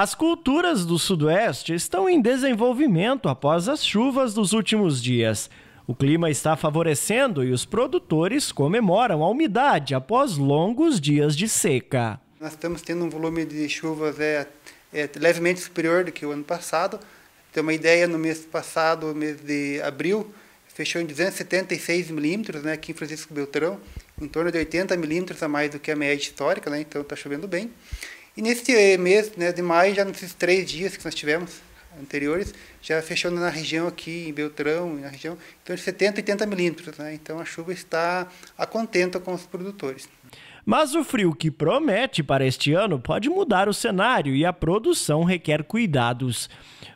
As culturas do Sudoeste estão em desenvolvimento após as chuvas dos últimos dias. O clima está favorecendo e os produtores comemoram a umidade após longos dias de seca. Nós estamos tendo um volume de chuvas é, é levemente superior do que o ano passado. Tem uma ideia, no mês passado, mês de abril, fechou em 276 milímetros, né, aqui em Francisco Beltrão, em torno de 80 milímetros a mais do que a média histórica, né, então está chovendo bem. E neste mês né, de maio, já nesses três dias que nós tivemos anteriores, já fechou na região aqui, em Beltrão, na região, então de 70 80 milímetros. Né? Então a chuva está a contento com os produtores. Mas o frio que promete para este ano pode mudar o cenário e a produção requer cuidados.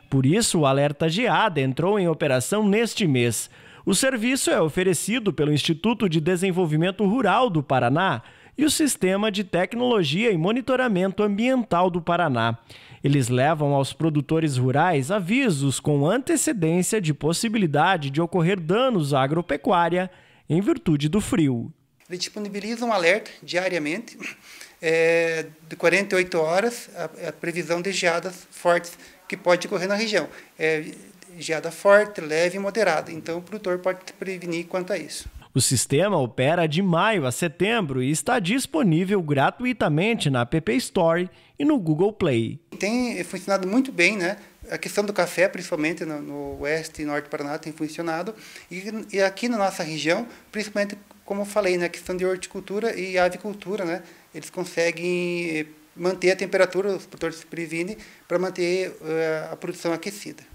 Por isso, o Alerta Geada entrou em operação neste mês. O serviço é oferecido pelo Instituto de Desenvolvimento Rural do Paraná e o Sistema de Tecnologia e Monitoramento Ambiental do Paraná. Eles levam aos produtores rurais avisos com antecedência de possibilidade de ocorrer danos à agropecuária em virtude do frio. Eles disponibilizam um alerta diariamente é, de 48 horas a, a, previsão de geadas fortes que pode ocorrer na região. É, geada forte, leve e moderada. Então, o produtor pode prevenir quanto a isso. O sistema opera de maio a setembro e está disponível gratuitamente na App Store e no Google Play. Tem funcionado muito bem, né? A questão do café, principalmente no, no oeste e norte do Paraná, tem funcionado. E, e aqui na nossa região, principalmente, como eu falei, na né? questão de horticultura e avicultura, né? Eles conseguem eh, manter a temperatura, os produtores se previnem, para manter uh, a produção aquecida.